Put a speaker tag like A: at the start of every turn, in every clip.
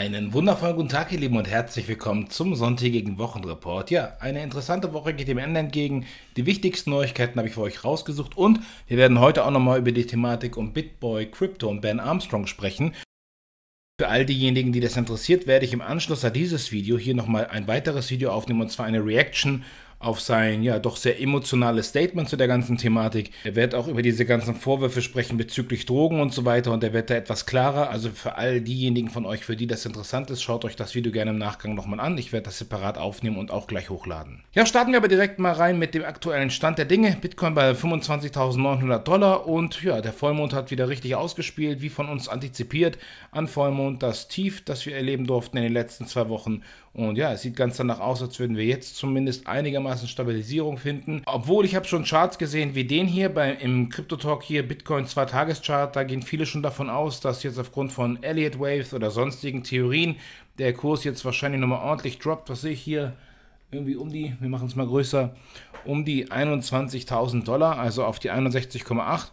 A: Einen wundervollen guten Tag, ihr Lieben, und herzlich willkommen zum sonntägigen Wochenreport. Ja, eine interessante Woche geht dem Ende entgegen. Die wichtigsten Neuigkeiten habe ich für euch rausgesucht und wir werden heute auch nochmal über die Thematik um Bitboy, Crypto und Ben Armstrong sprechen. Für all diejenigen, die das interessiert, werde ich im Anschluss an dieses Video hier nochmal ein weiteres Video aufnehmen und zwar eine Reaction auf sein ja doch sehr emotionales Statement zu der ganzen Thematik. Er wird auch über diese ganzen Vorwürfe sprechen bezüglich Drogen und so weiter und er wird da etwas klarer. Also für all diejenigen von euch, für die das interessant ist, schaut euch das Video gerne im Nachgang nochmal an. Ich werde das separat aufnehmen und auch gleich hochladen. Ja, starten wir aber direkt mal rein mit dem aktuellen Stand der Dinge. Bitcoin bei 25.900 Dollar und ja, der Vollmond hat wieder richtig ausgespielt, wie von uns antizipiert. An Vollmond das Tief, das wir erleben durften in den letzten zwei Wochen und ja, es sieht ganz danach aus, als würden wir jetzt zumindest einigermaßen Stabilisierung finden. Obwohl ich habe schon Charts gesehen wie den hier beim, im Crypto Talk hier, Bitcoin 2-Tages-Chart. Da gehen viele schon davon aus, dass jetzt aufgrund von Elliott Waves oder sonstigen Theorien der Kurs jetzt wahrscheinlich nochmal ordentlich droppt. Was sehe ich hier? Irgendwie um die, wir machen es mal größer, um die 21.000 Dollar, also auf die 61,8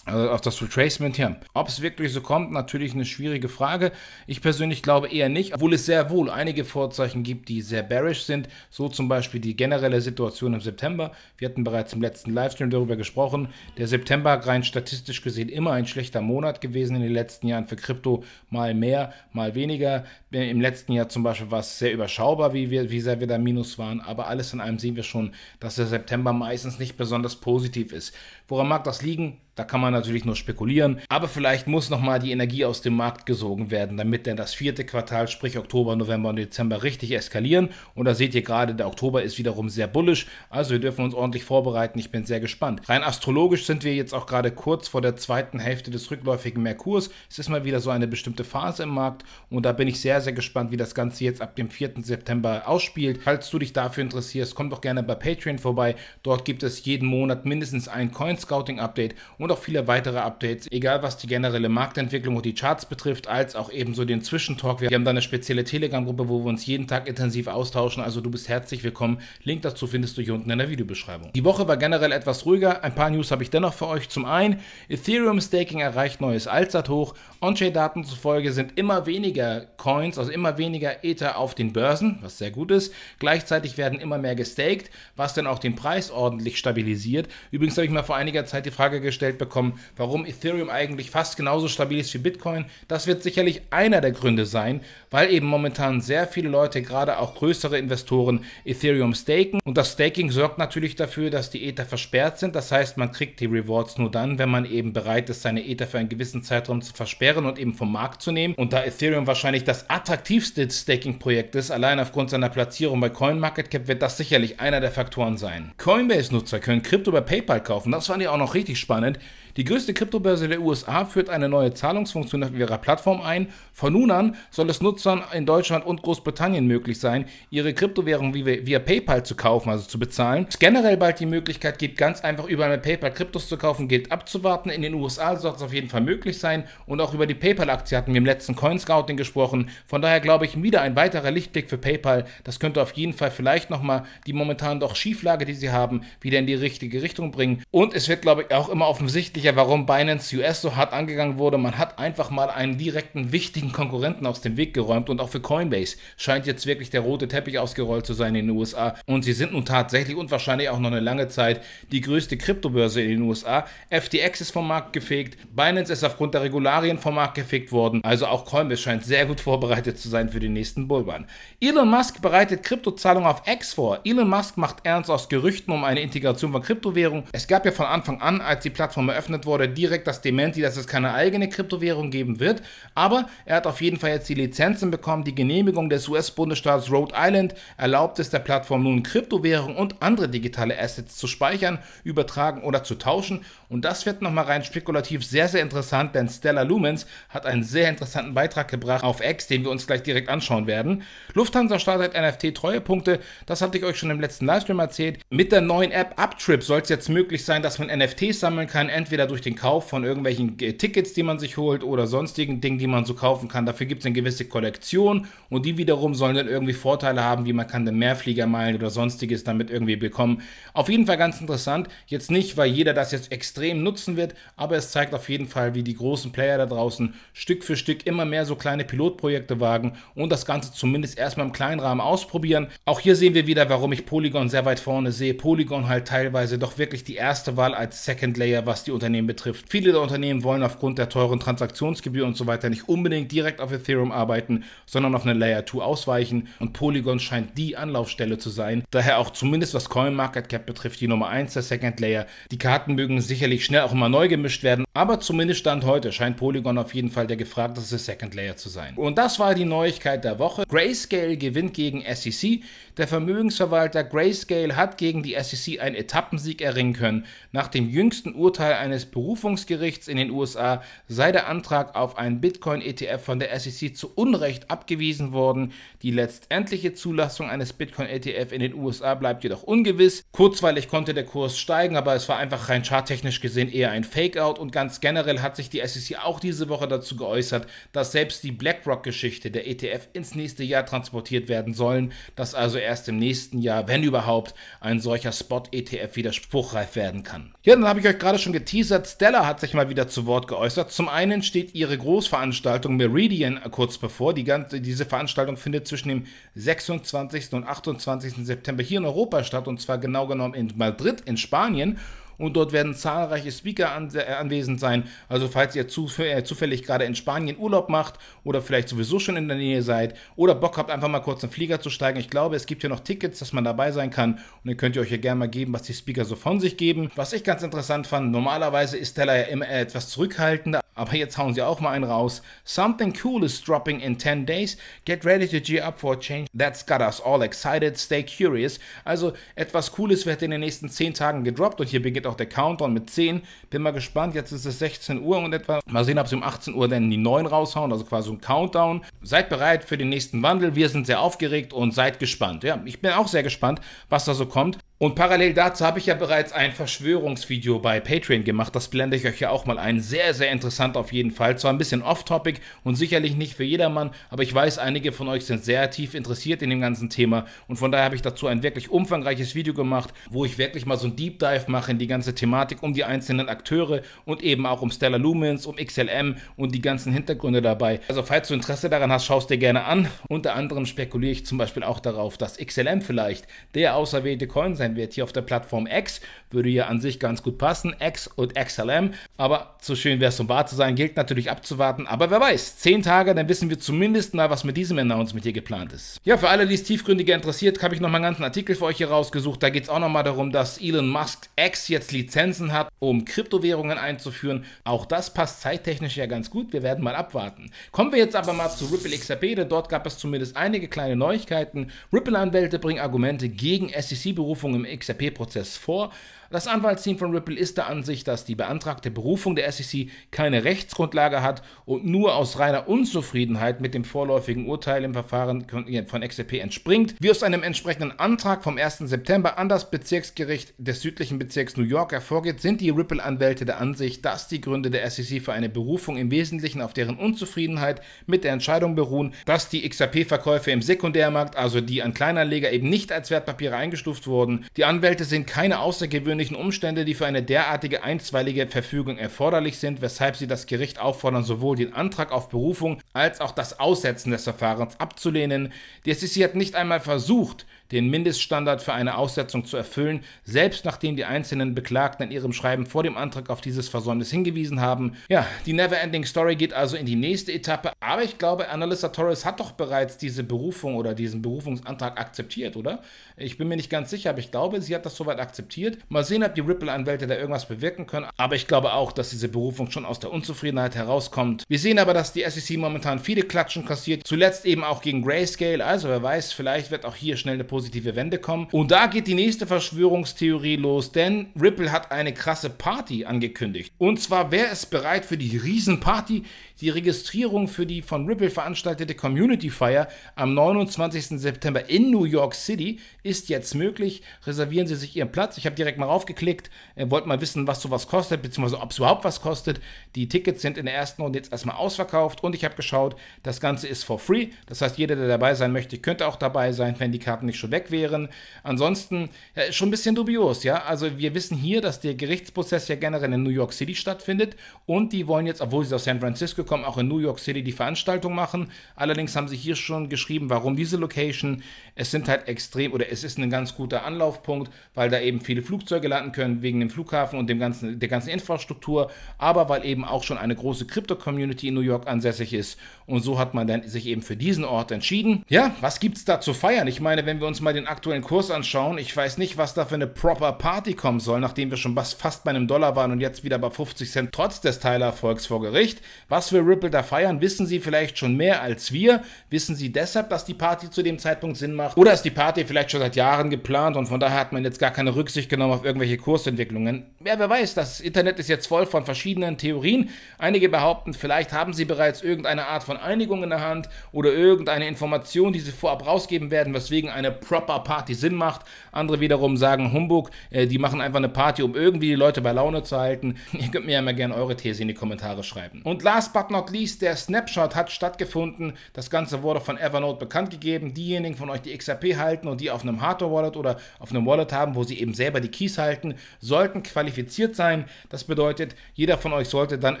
A: also auf das Retracement hier. Ob es wirklich so kommt, natürlich eine schwierige Frage. Ich persönlich glaube eher nicht, obwohl es sehr wohl einige Vorzeichen gibt, die sehr bearish sind. So zum Beispiel die generelle Situation im September. Wir hatten bereits im letzten Livestream darüber gesprochen. Der September rein statistisch gesehen immer ein schlechter Monat gewesen in den letzten Jahren für Krypto. Mal mehr, mal weniger. Äh, im letzten Jahr zum Beispiel war es sehr überschaubar, wie, wir, wie sehr wir da minus waren, aber alles in allem sehen wir schon, dass der September meistens nicht besonders positiv ist. Woran mag das liegen? Da kann man natürlich nur spekulieren, aber vielleicht muss nochmal die Energie aus dem Markt gesogen werden, damit denn das vierte Quartal, sprich Oktober, November und Dezember, richtig eskalieren. Und da seht ihr gerade, der Oktober ist wiederum sehr bullisch, also wir dürfen uns ordentlich vorbereiten. Ich bin sehr gespannt. Rein astrologisch sind wir jetzt auch gerade kurz vor der zweiten Hälfte des rückläufigen Merkurs. Es ist mal wieder so eine bestimmte Phase im Markt und da bin ich sehr, sehr gespannt, wie das Ganze jetzt ab dem 4. September ausspielt. Falls du dich dafür interessierst, komm doch gerne bei Patreon vorbei. Dort gibt es jeden Monat mindestens ein Coin Scouting Update und auch viele weitere Updates, egal was die generelle Marktentwicklung und die Charts betrifft, als auch ebenso den Zwischentalk. Wir haben da eine spezielle Telegram-Gruppe, wo wir uns jeden Tag intensiv austauschen. Also du bist herzlich willkommen. Link dazu findest du hier unten in der Videobeschreibung. Die Woche war generell etwas ruhiger. Ein paar News habe ich dennoch für euch. Zum einen, Ethereum Staking erreicht neues Allzeithoch. On-Chain-Daten zufolge sind immer weniger Coins Options, also immer weniger Ether auf den Börsen, was sehr gut ist. Gleichzeitig werden immer mehr gestaked, was dann auch den Preis ordentlich stabilisiert. Übrigens habe ich mal vor einiger Zeit die Frage gestellt bekommen, warum Ethereum eigentlich fast genauso stabil ist wie Bitcoin. Das wird sicherlich einer der Gründe sein, weil eben momentan sehr viele Leute, gerade auch größere Investoren, Ethereum staken. Und das Staking sorgt natürlich dafür, dass die Ether versperrt sind. Das heißt, man kriegt die Rewards nur dann, wenn man eben bereit ist, seine Ether für einen gewissen Zeitraum zu versperren und eben vom Markt zu nehmen. Und da Ethereum wahrscheinlich das Ab attraktivste Staking-Projekt ist. Allein aufgrund seiner Platzierung bei CoinMarketCap wird das sicherlich einer der Faktoren sein. Coinbase-Nutzer können Krypto bei PayPal kaufen. Das fand ich auch noch richtig spannend. Die größte Kryptobörse der USA führt eine neue Zahlungsfunktion auf ihrer Plattform ein. Von nun an soll es Nutzern in Deutschland und Großbritannien möglich sein, ihre Kryptowährung via, PayPal zu kaufen, also zu bezahlen. Es generell bald die Möglichkeit gibt, ganz einfach über eine PayPal Kryptos zu kaufen, gilt abzuwarten. In den USA soll es auf jeden Fall möglich sein. Und auch über die PayPal-Aktie hatten wir im letzten Coin-Scouting gesprochen. Von daher glaube ich, wieder ein weiterer Lichtblick für PayPal. Das könnte auf jeden Fall vielleicht nochmal die momentan doch Schieflage, die sie haben, wieder in die richtige Richtung bringen. Und es wird, glaube ich, auch immer offensichtlich, verständlicher, ja, warum Binance US so hart angegangen wurde. Man hat einfach mal einen direkten, wichtigen Konkurrenten aus dem Weg geräumt und auch für Coinbase scheint jetzt wirklich der rote Teppich ausgerollt zu sein in den USA. Und sie sind nun tatsächlich und wahrscheinlich auch noch eine lange Zeit die größte Kryptobörse in den USA. FTX ist vom Markt gefegt, Binance ist aufgrund der Regularien vom Markt gefegt worden. Also auch Coinbase scheint sehr gut vorbereitet zu sein für den nächsten Bullrun. Elon Musk bereitet Kryptozahlungen auf X vor. Elon Musk macht ernst aus Gerüchten um eine Integration von Kryptowährungen. Es gab ja von Anfang an, als die Plattform eröffnet eröffnet wurde, direkt das Dementi, dass es keine eigene Kryptowährung geben wird. Aber er hat auf jeden Fall jetzt die Lizenzen bekommen. Die Genehmigung des US-Bundesstaats Rhode Island erlaubt es der Plattform nun Kryptowährungen und andere digitale Assets zu speichern, übertragen oder zu tauschen. Und das wird nochmal rein spekulativ sehr, sehr interessant, denn Stella Lumens hat einen sehr interessanten Beitrag gebracht auf X, den wir uns gleich direkt anschauen werden. Lufthansa startet NFT-Treuepunkte. Das hatte ich euch schon im letzten Livestream erzählt. Mit der neuen App Uptrip soll es jetzt möglich sein, dass man NFTs sammeln kann, entweder entweder durch den Kauf von irgendwelchen äh, Tickets, die man sich holt oder sonstigen Dingen, die man so kaufen kann. Dafür gibt es eine gewisse Kollektion und die wiederum sollen dann irgendwie Vorteile haben, wie man kann dann mehr Fliegermeilen oder sonstiges damit irgendwie bekommen. Auf jeden Fall ganz interessant. Jetzt nicht, weil jeder das jetzt extrem nutzen wird, aber es zeigt auf jeden Fall, wie die großen Player da draußen Stück für Stück immer mehr so kleine Pilotprojekte wagen und das Ganze zumindest erstmal im kleinen Rahmen ausprobieren. Auch hier sehen wir wieder, warum ich Polygon sehr weit vorne sehe. Polygon halt teilweise doch wirklich die erste Wahl als Second Layer, was die Unternehmen Unternehmen betrifft. Viele der Unternehmen wollen aufgrund der teuren Transaktionsgebühr und so weiter nicht unbedingt direkt auf Ethereum arbeiten, sondern auf eine Layer 2 ausweichen und Polygon scheint die Anlaufstelle zu sein. Daher auch zumindest was CoinMarketCap betrifft die Nummer 1 der Second Layer. Die Karten mögen sicherlich schnell auch immer neu gemischt werden, aber zumindest Stand heute scheint Polygon auf jeden Fall der gefragteste Second Layer zu sein. Und das war die Neuigkeit der Woche. Grayscale gewinnt gegen SEC. Der Vermögensverwalter Grayscale hat gegen die SEC einen Etappensieg erringen können. Nach dem jüngsten Urteil eines eines Berufungsgerichts in den USA sei der Antrag auf einen Bitcoin-ETF von der SEC zu Unrecht abgewiesen worden. Die letztendliche Zulassung eines Bitcoin-ETF in den USA bleibt jedoch ungewiss. Kurzweilig konnte der Kurs steigen, aber es war einfach rein charttechnisch gesehen eher ein Fake-Out und ganz generell hat sich die SEC auch diese Woche dazu geäußert, dass selbst die BlackRock-Geschichte der ETF ins nächste Jahr transportiert werden sollen, dass also erst im nächsten Jahr, wenn überhaupt, ein solcher Spot-ETF wieder spruchreif werden kann. Ja, dann habe ich euch gerade schon geteasert, Lisa Stella hat sich mal wieder zu Wort geäußert. Zum einen steht ihre Großveranstaltung Meridian kurz bevor. Die ganze, diese Veranstaltung findet zwischen dem 26. und 28. September hier in Europa statt und zwar genau genommen in Madrid in Spanien und dort werden zahlreiche Speaker an, äh, anwesend sein. Also falls ihr zu, äh, zufällig gerade in Spanien Urlaub macht oder vielleicht sowieso schon in der Nähe seid oder Bock habt, einfach mal kurz in den Flieger zu steigen. Ich glaube, es gibt hier noch Tickets, dass man dabei sein kann und dann könnt ihr euch ja gerne mal geben, was die Speaker so von sich geben. Was ich ganz interessant fand, normalerweise ist Teller ja immer etwas zurückhaltender, aber jetzt hauen sie auch mal einen raus. Something cool is dropping in 10 days. Get ready to gear up for a change. That's got us all excited. Stay curious. Also etwas Cooles wird in den nächsten 10 Tagen gedroppt und hier beginnt auch der Countdown mit 10. Bin mal gespannt. Jetzt ist es 16 Uhr und etwa. Mal sehen, ob sie um 18 Uhr dann die 9 raushauen. Also quasi ein Countdown. Seid bereit für den nächsten Wandel. Wir sind sehr aufgeregt und seid gespannt. Ja, ich bin auch sehr gespannt, was da so kommt. Und parallel dazu habe ich ja bereits ein Verschwörungsvideo bei Patreon gemacht. Das blende ich euch ja auch mal ein. Sehr, sehr interessant auf jeden Fall. Zwar ein bisschen off-topic und sicherlich nicht für jedermann, aber ich weiß, einige von euch sind sehr tief interessiert in dem ganzen Thema. Und von daher habe ich dazu ein wirklich umfangreiches Video gemacht, wo ich wirklich mal so ein Deep Dive mache in die ganze Thematik um die einzelnen Akteure und eben auch um Stellar Lumens, um XLM und die ganzen Hintergründe dabei. Also falls du Interesse daran hast, schaust dir gerne an. Unter anderem spekuliere ich zum Beispiel auch darauf, dass XLM vielleicht der auserwählte Coin sein wären wir hier auf der Plattform X, würde ja an sich ganz gut passen, X und XLM, aber so schön wäre es, um wahr zu sein, gilt natürlich abzuwarten, aber wer weiß, 10 Tage, dann wissen wir zumindest mal, was mit diesem Announcement hier geplant ist. Ja, für alle, die es tiefgründiger interessiert, habe ich nochmal einen ganzen Artikel für euch hier rausgesucht, da geht es auch nochmal darum, dass Elon Musk X jetzt Lizenzen hat, um Kryptowährungen einzuführen, auch das passt zeittechnisch ja ganz gut, wir werden mal abwarten. Kommen wir jetzt aber mal zu Ripple XRP, denn dort gab es zumindest einige kleine Neuigkeiten. Ripple-Anwälte bringen Argumente gegen SEC-Berufung Veränderungen im XRP-Prozess vor das Anwaltsteam von Ripple ist der Ansicht, dass die beantragte Berufung der SEC keine Rechtsgrundlage hat und nur aus reiner Unzufriedenheit mit dem vorläufigen Urteil im Verfahren von XRP e entspringt, wie aus einem entsprechenden Antrag vom 1. September an das Bezirksgericht des südlichen Bezirks New York hervorgeht, sind die Ripple-Anwälte der Ansicht, dass die Gründe der SEC für eine Berufung im Wesentlichen auf deren Unzufriedenheit mit der Entscheidung beruhen, dass die XRP-Verkäufe im Sekundärmarkt, also die an Kleinanleger eben nicht als Wertpapiere eingestuft wurden. Die Anwälte sind keine außergewöhnlichen außergewöhnlichen Umstände, die für eine derartige einstweilige Verfügung erforderlich sind, weshalb sie das Gericht auffordern, sowohl den Antrag auf Berufung als auch das Aussetzen des Verfahrens abzulehnen. Die SEC hat nicht einmal versucht, den Mindeststandard für eine Aussetzung zu erfüllen, selbst nachdem die einzelnen Beklagten in ihrem Schreiben vor dem Antrag auf dieses Versäumnis hingewiesen haben. Ja, die Neverending Story geht also in die nächste Etappe, aber ich glaube, Annalisa Torres hat doch bereits diese Berufung oder diesen Berufungsantrag akzeptiert, oder? Ich bin mir nicht ganz sicher, aber ich glaube, sie hat das soweit akzeptiert. Mal sehen, ob die Ripple-Anwälte da irgendwas bewirken können, aber ich glaube auch, dass diese Berufung schon aus der Unzufriedenheit herauskommt. Wir sehen aber, dass die SEC momentan viele Klatschen kassiert, zuletzt eben auch gegen Grayscale, also wer weiß, vielleicht wird auch hier schnell eine Position positive Wende kommen. Und da geht die nächste Verschwörungstheorie los, denn Ripple hat eine krasse Party angekündigt. Und zwar, wer ist bereit für die Riesenparty, die Registrierung für die von Ripple veranstaltete Community Fire am 29. September in New York City ist jetzt möglich. Reservieren Sie sich Ihren Platz. Ich habe direkt mal raufgeklickt, wollte mal wissen, was sowas kostet, beziehungsweise ob es überhaupt was kostet. Die Tickets sind in der ersten Runde jetzt erstmal ausverkauft und ich habe geschaut, das Ganze ist for free. Das heißt, jeder, der dabei sein möchte, könnte auch dabei sein, wenn die Karten nicht schon weg wären. Ansonsten ja, schon ein bisschen dubios, ja. Also wir wissen hier, dass der Gerichtsprozess ja generell in New York City stattfindet und die wollen jetzt, obwohl sie aus San Francisco rausgekommen, auch in New York City die Veranstaltung machen. Allerdings haben sie hier schon geschrieben, warum diese Location. Es sind halt extrem oder es ist ein ganz guter Anlaufpunkt, weil da eben viele Flugzeuge landen können wegen dem Flughafen und dem ganzen, der ganzen Infrastruktur, aber weil eben auch schon eine große Krypto-Community in New York ansässig ist. Und so hat man dann sich eben für diesen Ort entschieden. Ja, was gibt es da zu feiern? Ich meine, wenn wir uns mal den aktuellen Kurs anschauen, ich weiß nicht, was da für eine proper Party kommen soll, nachdem wir schon fast bei einem Dollar waren und jetzt wieder bei 50 Cent trotz des Teilerfolgs vor Gericht. Was wir Ripple da feiern? Wissen Sie vielleicht schon mehr als wir? Wissen Sie deshalb, dass die Party zu dem Zeitpunkt Sinn macht? Oder ist die Party vielleicht schon seit Jahren geplant und von daher hat man jetzt gar keine Rücksicht genommen auf irgendwelche Kursentwicklungen? Ja, wer weiß, das Internet ist jetzt voll von verschiedenen Theorien. Einige behaupten, vielleicht haben Sie bereits irgendeine Art von Einigung in der Hand oder irgendeine Information, die Sie vorab rausgeben werden, weswegen eine proper Party Sinn macht. Andere wiederum sagen Humbug, äh, die machen einfach eine Party, um irgendwie die Leute bei Laune zu halten. Ihr könnt mir ja mal gerne eure These in die Kommentare schreiben. Und last but but not least, der Snapshot hat stattgefunden. Das Ganze wurde von Evernote bekannt gegeben. Diejenigen von euch, die XRP halten und die auf einem Hardware-Wallet oder auf einem Wallet haben, wo sie eben selber die Keys halten, sollten qualifiziert sein. Das bedeutet, jeder von euch sollte dann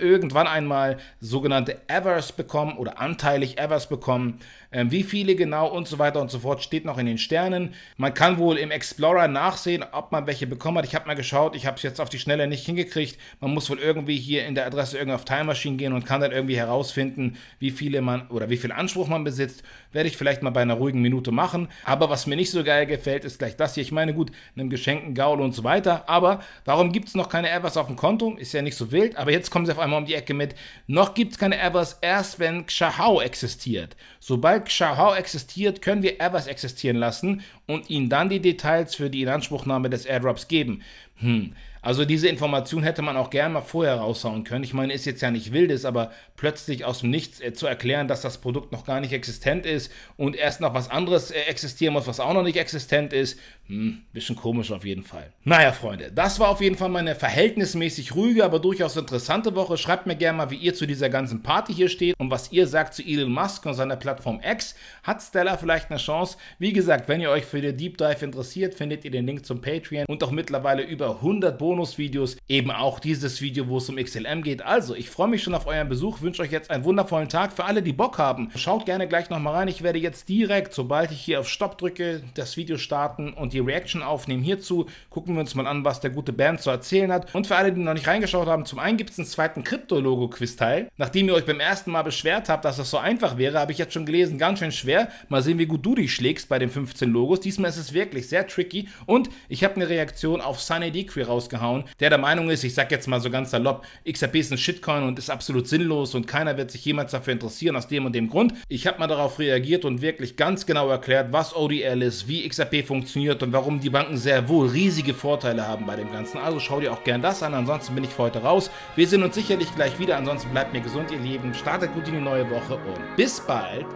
A: irgendwann einmal sogenannte Evers bekommen oder anteilig Evers bekommen. Ähm, wie viele genau und so weiter und so fort steht noch in den Sternen. Man kann wohl im Explorer nachsehen, ob man welche bekommen hat. Ich habe mal geschaut, ich habe es jetzt auf die Schnelle nicht hingekriegt. Man muss wohl irgendwie hier in der Adresse irgendwie auf Time Machine gehen und kann dann dann irgendwie herausfinden, wie viele man oder wie viel Anspruch man besitzt. Werde ich vielleicht mal bei einer ruhigen Minute machen. Aber was mir nicht so geil gefällt, ist gleich das hier. Ich meine, gut, einem geschenkten Gaul und so weiter. Aber warum gibt es noch keine Evers auf dem Konto? Ist ja nicht so wild. Aber jetzt kommen sie auf einmal um die Ecke mit. Noch gibt es keine Evers, erst wenn Xahau existiert. Sobald Xahau existiert, können wir Evers existieren lassen und ihnen dann die Details für die Inanspruchnahme des Airdrops geben. Hm. Also diese Information hätte man auch gerne mal vorher raushauen können. Ich meine, ist jetzt ja nicht wildes, aber plötzlich aus dem Nichts äh, zu erklären, dass das Produkt noch gar nicht existent ist und erst noch was anderes äh, existieren muss, was auch noch nicht existent ist, hm, bisschen komisch auf jeden Fall. Naja, Freunde, das war auf jeden Fall meine verhältnismäßig ruhige, aber durchaus interessante Woche. Schreibt mir gerne mal, wie ihr zu dieser ganzen Party hier steht und was ihr sagt zu Elon Musk und seiner Plattform X. Hat Stella vielleicht eine Chance? Wie gesagt, wenn ihr euch für den Deep Dive interessiert, findet ihr den Link zum Patreon und auch mittlerweile über 100 Bonus Bonusvideos, eben auch dieses Video, wo es um XLM geht. Also, ich freue mich schon auf euren Besuch, wünsche euch jetzt einen wundervollen Tag. Für alle, die Bock haben, schaut gerne gleich nochmal rein. Ich werde jetzt direkt, sobald ich hier auf Stopp drücke, das Video starten und die Reaction aufnehmen hierzu. Gucken wir uns mal an, was der gute Band zu erzählen hat. Und für alle, die noch nicht reingeschaut haben, zum einen gibt es einen zweiten Krypto-Logo-Quiz teil. Nachdem ihr euch beim ersten Mal beschwert habt, dass das so einfach wäre, habe ich jetzt schon gelesen, ganz schön schwer. Mal sehen, wie gut du dich schlägst bei den 15 Logos. Diesmal ist es wirklich sehr tricky. Und ich habe eine Reaktion auf Sunny Dequeer rausgehauen rausgehauen, der der Meinung ist, ich sag jetzt mal so ganz salopp, XRP ist ein Shitcoin und ist absolut sinnlos und keiner wird sich jemals dafür interessieren aus dem und dem Grund. Ich habe mal darauf reagiert und wirklich ganz genau erklärt, was ODL ist, wie XRP funktioniert und warum die Banken sehr wohl riesige Vorteile haben bei dem Ganzen. Also schau dir auch gern das an, ansonsten bin ich für heute raus. Wir sehen uns sicherlich gleich wieder, ansonsten bleibt mir gesund, ihr Lieben, startet gut in die neue Woche und bis bald.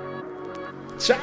A: Ciao!